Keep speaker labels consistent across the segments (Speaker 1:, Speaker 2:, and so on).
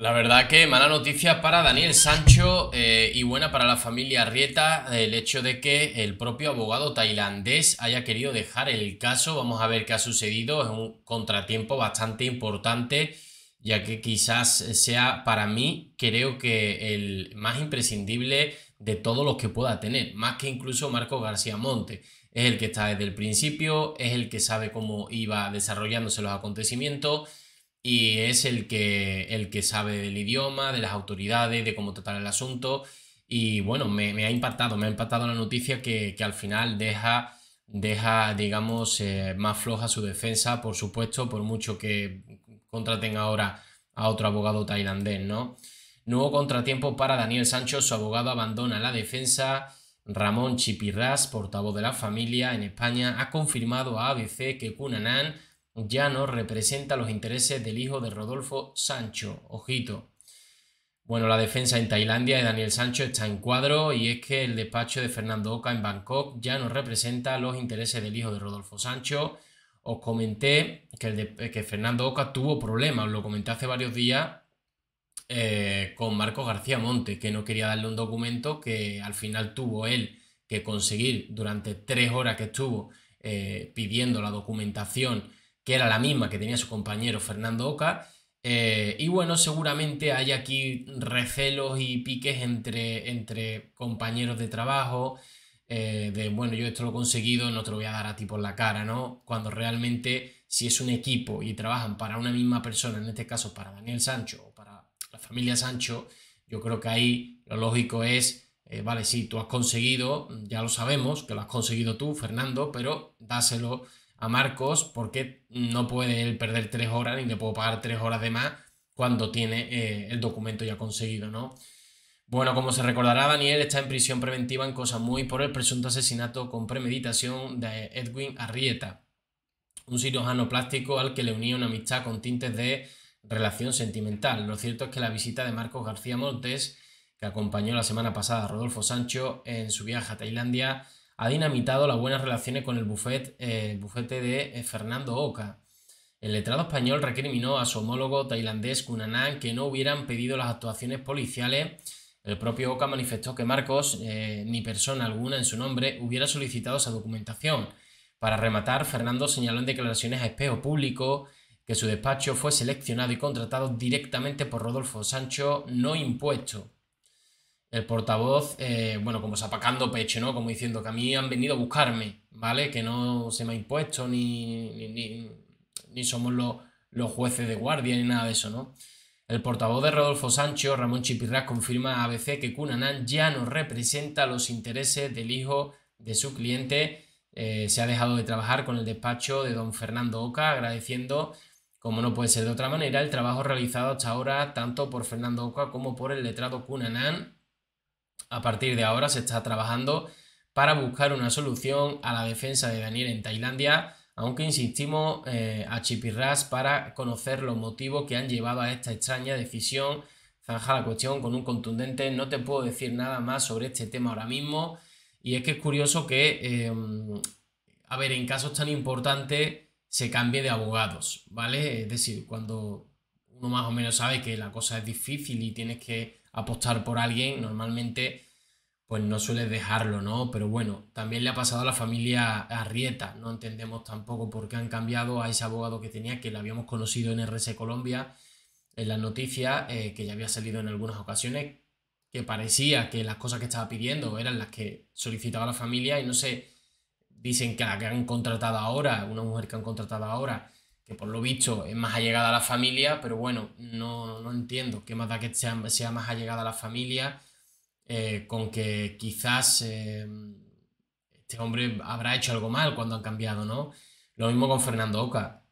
Speaker 1: La verdad que mala noticia para Daniel Sancho eh, y buena para la familia Rieta el hecho de que el propio abogado tailandés haya querido dejar el caso. Vamos a ver qué ha sucedido. Es un contratiempo bastante importante ya que quizás sea para mí creo que el más imprescindible de todos los que pueda tener, más que incluso Marco García Monte. Es el que está desde el principio, es el que sabe cómo iba desarrollándose los acontecimientos y es el que, el que sabe del idioma, de las autoridades, de cómo tratar el asunto. Y bueno, me, ha impactado, me ha impactado la noticia que, al final deja, deja digamos, eh, más floja su defensa, por supuesto, por mucho que contraten ahora a otro abogado tailandés, ¿no? Nuevo contratiempo para Daniel Sancho, su abogado abandona la defensa. Ramón Chipirras, portavoz de la familia en España, ha confirmado a ABC que Cunanan ya no representa los intereses del hijo de Rodolfo Sancho. Ojito. Bueno, la defensa en Tailandia de Daniel Sancho está en cuadro y es que el despacho de Fernando Oca en Bangkok ya no representa los intereses del hijo de Rodolfo Sancho. Os comenté que, Fernando Oca tuvo problemas, os lo comenté hace varios días eh, con Marco García Monte, que no quería darle un documento que al final tuvo él que conseguir durante tres horas que estuvo eh, pidiendo la documentación era la misma que tenía su compañero Fernando Oca. Eh, y bueno, seguramente hay aquí recelos y piques entre, entre compañeros de trabajo, eh, de bueno, yo esto lo he conseguido, no te lo voy a dar a ti por la cara, ¿no? Cuando realmente si es un equipo y trabajan para una misma persona, en este caso para Daniel Sancho o para la familia Sancho, yo creo que ahí lo lógico es, eh, vale, si tú has conseguido, ya lo sabemos, que lo has conseguido tú, Fernando, pero dáselo a Marcos porque no puede él perder tres horas ni le puedo pagar tres horas de más cuando tiene eh, el documento ya conseguido, ¿no? Bueno, como se recordará, Daniel está en prisión preventiva en Cosa Muy por el presunto asesinato con premeditación de Edwin Arrieta, un cirujano plástico al que le unía una amistad con tintes de relación sentimental. Lo cierto es que la visita de Marcos García Montes, que acompañó la semana pasada a Rodolfo Sancho en su viaje a Tailandia, ha dinamitado las buenas relaciones con el, eh, bufete de eh, Fernando Oca. El letrado español recriminó a su homólogo tailandés Kunanan que no hubieran pedido las actuaciones policiales. El propio Oca manifestó que Marcos, eh, ni persona alguna en su nombre, hubiera solicitado esa documentación. Para rematar, Fernando señaló en declaraciones a espejo público que su despacho fue seleccionado y contratado directamente por Rodolfo Sancho, no impuesto el portavoz, eh, bueno, como zapacando pecho, ¿no? Como diciendo que a mí han venido a buscarme, ¿vale? Que no se me ha impuesto ni, ni, somos los, los jueces de guardia ni nada de eso, ¿no? El portavoz de Rodolfo Sancho, Ramón Chipirrás, confirma a ABC que Cunanan ya no representa los intereses del hijo de su cliente. Eh, se ha dejado de trabajar con el despacho de don Fernando Oca, agradeciendo, como no puede ser de otra manera, el trabajo realizado hasta ahora tanto por Fernando Oca como por el letrado Cunanan a partir de ahora se está trabajando para buscar una solución a la defensa de Daniel en Tailandia, aunque insistimos eh, a Chipirras para conocer los motivos que han llevado a esta extraña decisión. Zanja la cuestión con un contundente, no te puedo decir nada más sobre este tema ahora mismo. Y es que es curioso que, em, a ver, en casos tan importantes se cambie de abogados, ¿vale? Es decir, cuando uno más o menos sabe que la cosa es difícil y tienes que apostar por alguien, normalmente pues no sueles dejarlo, ¿no? Pero bueno, también le ha pasado a la familia Arrieta, no entendemos tampoco por qué han cambiado a ese abogado que tenía, que lo habíamos conocido en RC Colombia, en las noticias, eh, que ya había salido en algunas ocasiones, que parecía que las cosas que estaba pidiendo eran las que solicitaba la familia y no sé, dicen que la que han contratado ahora, una mujer que han contratado ahora, que por lo visto es más allegada a la familia, pero bueno, no, entiendo qué más da que sea, más allegada a la familia, eh, con que quizás eh, este hombre habrá hecho algo mal cuando han cambiado, ¿no? Lo mismo con Fernando Oca.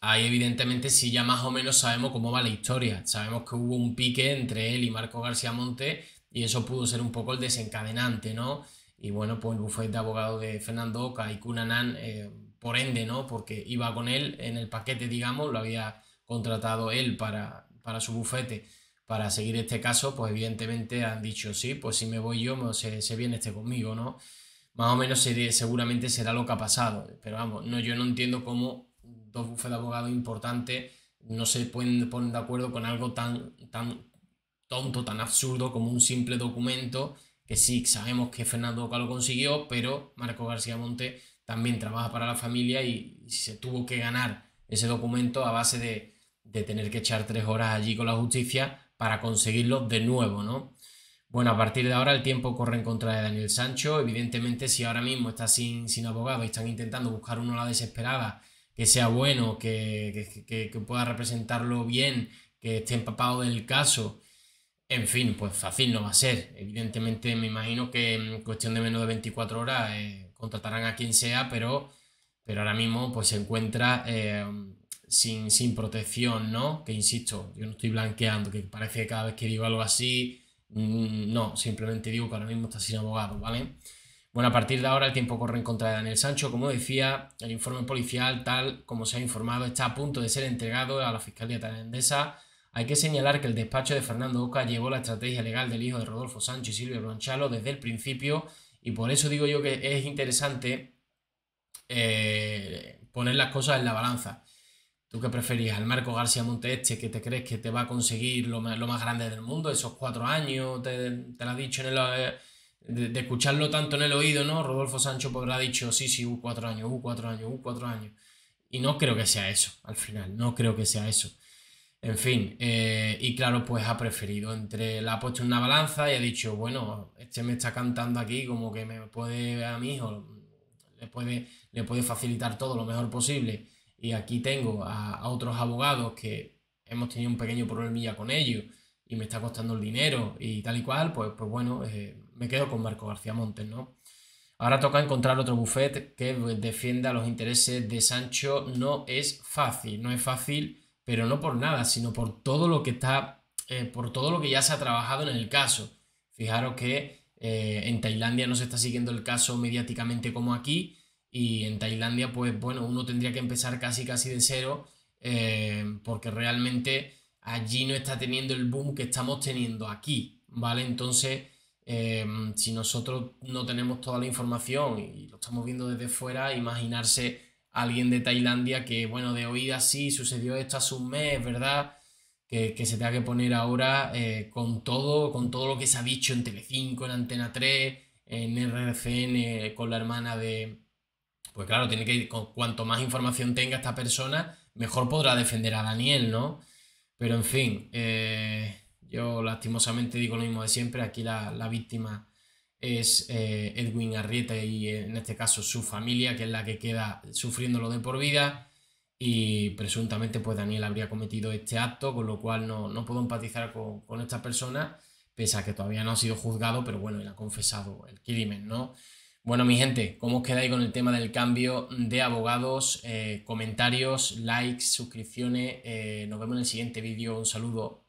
Speaker 1: Ahí evidentemente sí ya más o menos sabemos cómo va la historia. Sabemos que hubo un pique entre él y Marco García Monte y eso pudo ser un poco el desencadenante, ¿no? Y bueno, pues el bufete de abogado de Fernando Oca y Cunanan... Eh, por ende, ¿no? Porque iba con él en el paquete, digamos, lo había contratado él para, para su bufete para seguir este caso, pues evidentemente han dicho, sí, pues si me voy yo, me, se, se, viene este conmigo, ¿no? Más o menos seguramente será lo que ha pasado, pero vamos, no, yo no entiendo cómo dos bufetes de abogados importantes no se pueden poner de acuerdo con algo tan, tan tonto, tan absurdo como un simple documento, que sí, sabemos que Fernando Oca lo consiguió, pero Marco García Monte también trabaja para la familia y, se tuvo que ganar ese documento a base de, tener que echar tres horas allí con la justicia para conseguirlo de nuevo, ¿no? Bueno, a partir de ahora el tiempo corre en contra de Daniel Sancho. Evidentemente, si ahora mismo está sin, sin abogado y están intentando buscar uno a la desesperada que sea bueno, que, pueda representarlo bien, que esté empapado del caso, en fin, pues fácil no va a ser. Evidentemente, me imagino que en mm, cuestión de menos de 24 horas eh, contratarán a quien sea, pero, pero ahora mismo pues, se encuentra eh, sin, protección, ¿no? Que insisto, yo no estoy blanqueando, que parece que cada vez que digo algo así, mm, no, simplemente digo que ahora mismo está sin abogado, ¿vale? Bueno, a partir de ahora el tiempo corre en contra de Daniel Sancho. Como decía, el informe policial, tal como se ha informado, está a punto de ser entregado a la Fiscalía Tarendesa. Hay que señalar que el despacho de Fernando Oca llevó la estrategia legal del hijo de Rodolfo Sancho y Silvio Blanchalo desde el principio y por eso digo yo que es interesante eh, poner las cosas en la balanza. ¿Tú qué preferías? ¿Al Marco García Monteche que te crees que te va a conseguir lo más, grande del mundo? Esos cuatro años, te, lo ha dicho en el, eh, de, escucharlo tanto en el oído, ¿no? Rodolfo Sancho podrá ha dicho, sí, sí, uh, cuatro años, uh, cuatro años, uh, cuatro años. Y no creo que sea eso, al final, no creo que sea eso. En fin, eh, y claro, pues ha preferido entre, la ha puesto en una balanza y ha dicho, bueno, este me está cantando aquí como que me puede, a mi hijo, le puede, le puede facilitar todo lo mejor posible. Y aquí tengo a, otros abogados que hemos tenido un pequeño problemilla con ellos y me está costando el dinero y tal y cual, pues, pues bueno, eh, me quedo con Marco García Montes, ¿no? Ahora toca encontrar otro bufete que defienda los intereses de Sancho. No es fácil, no es fácil pero no por nada, sino por todo lo que está, eh, por todo lo que ya se ha trabajado en el caso. Fijaros que eh, en Tailandia no se está siguiendo el caso mediáticamente como aquí, y en Tailandia, pues bueno, uno tendría que empezar casi casi de cero, eh, porque realmente allí no está teniendo el boom que estamos teniendo aquí, ¿vale? Entonces, si nosotros no tenemos toda la información y lo estamos viendo desde fuera, imaginarse alguien de Tailandia que, bueno, de oídas sí sucedió esto hace un mes, ¿verdad? Que, que se tenga que poner ahora eh, con todo, con todo lo que se ha dicho en Telecinco, en Antena 3, en RCN, con la hermana de... Pues claro, tiene que con cuanto más información tenga esta persona, mejor podrá defender a Daniel, ¿no? Pero en fin, eh, yo lastimosamente digo lo mismo de siempre, aquí la, la víctima es eh, Edwin Arrieta y eh, en este caso su familia, que es la que queda sufriéndolo de por vida. Y presuntamente pues Daniel habría cometido este acto, con lo cual no, puedo empatizar con, esta persona, pese a que todavía no ha sido juzgado, pero bueno, él ha confesado el crimen, ¿no? Bueno, mi gente, ¿cómo os quedáis con el tema del cambio de abogados? Eh, comentarios, likes, suscripciones. nos vemos en el siguiente vídeo. Un saludo.